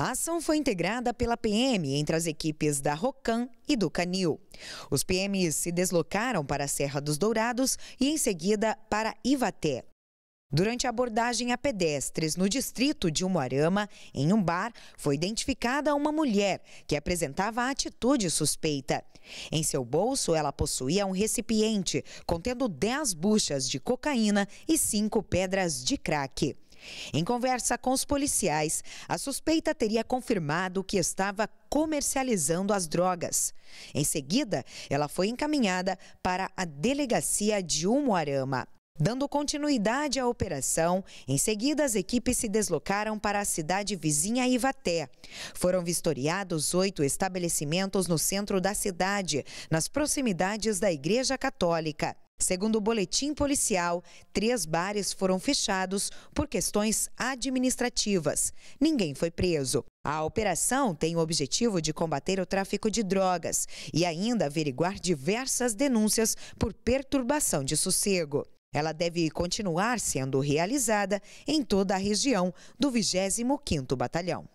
A ação foi integrada pela PM entre as equipes da Rocan e do Canil. Os PMs se deslocaram para a Serra dos Dourados e em seguida para Ivaté. Durante a abordagem a pedestres no distrito de Umuarama, em um bar, foi identificada uma mulher que apresentava atitude suspeita. Em seu bolso, ela possuía um recipiente contendo 10 buchas de cocaína e 5 pedras de crack. Em conversa com os policiais, a suspeita teria confirmado que estava comercializando as drogas. Em seguida, ela foi encaminhada para a delegacia de Umuarama. Dando continuidade à operação, em seguida as equipes se deslocaram para a cidade vizinha Ivaté. Foram vistoriados oito estabelecimentos no centro da cidade, nas proximidades da Igreja Católica. Segundo o boletim policial, três bares foram fechados por questões administrativas. Ninguém foi preso. A operação tem o objetivo de combater o tráfico de drogas e ainda averiguar diversas denúncias por perturbação de sossego. Ela deve continuar sendo realizada em toda a região do 25º Batalhão.